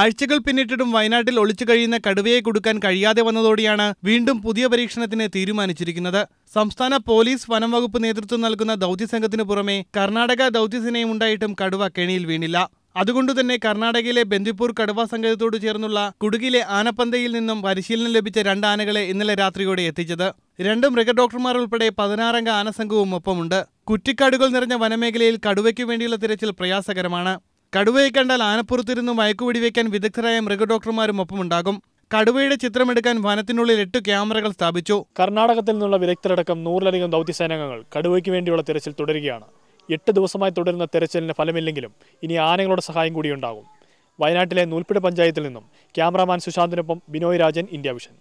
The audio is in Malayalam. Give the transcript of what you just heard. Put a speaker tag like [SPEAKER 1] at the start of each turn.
[SPEAKER 1] ആഴ്ചകൾ പിന്നിട്ടിട്ടും വയനാട്ടിൽ ഒളിച്ചു കഴിയുന്ന കടുവയെ കൊടുക്കാൻ കഴിയാതെ വന്നതോടെയാണ് വീണ്ടും പുതിയ പരീക്ഷണത്തിന് തീരുമാനിച്ചിരിക്കുന്നത് സംസ്ഥാന പോലീസ് വനം വകുപ്പ് നേതൃത്വം നൽകുന്ന ദൗത്യസംഘത്തിനു പുറമെ കർണാടക ദൗത്യസേനയും ഉണ്ടായിട്ടും കടുവ കെണിയിൽ വീണില്ല അതുകൊണ്ടുതന്നെ കർണാടകയിലെ ബന്ദിപ്പൂർ കടുവ സംഘത്തോട് ചേർന്നുള്ള കുടുകിലെ ആനപ്പന്തയിൽ നിന്നും പരിശീലനം ലഭിച്ച രണ്ട് ആനകളെ ഇന്നലെ രാത്രിയോടെ എത്തിച്ചത് രണ്ട് മൃഗഡോക്ടർമാർ ഉൾപ്പെടെ പതിനാറംഗ ആനസംഘവും ഒപ്പമുണ്ട് കുറ്റിക്കാടുകൾ നിറഞ്ഞ വനമേഖലയിൽ കടുവയ്ക്കു വേണ്ടിയുള്ള തിരച്ചിൽ പ്രയാസകരമാണ് കടുവയെ കണ്ടാൽ ആനപ്പുറത്തിരുന്ന് മയക്കുവെടിവെക്കാൻ വിദഗ്ധരായ മൃഗഡോക്ടർമാരും ഒപ്പമുണ്ടാകും കടുവയുടെ ചിത്രമെടുക്കാൻ വനത്തിനുള്ളിൽ
[SPEAKER 2] എട്ട് ക്യാമറകൾ സ്ഥാപിച്ചു കർണാടകത്തിൽ നിന്നുള്ള വിദഗ്ധരടക്കം നൂറിലധികം ദൗത്യസേനകൾ കടുവയ്ക്ക് വേണ്ടിയുള്ള തിരച്ചിൽ തുടരുകയാണ് എട്ട് ദിവസമായി തുടരുന്ന തിരച്ചിലിന് ഫലമില്ലെങ്കിലും ഇനി ആനകളുടെ സഹായം കൂടിയുണ്ടാകും വയനാട്ടിലെ നൂൽപ്പിട പഞ്ചായത്തിൽ നിന്നും ക്യാമറാമാൻ സുശാന്തിനൊപ്പം ബിനോയ് രാജൻ ഇന്ത്യ വിഷൻ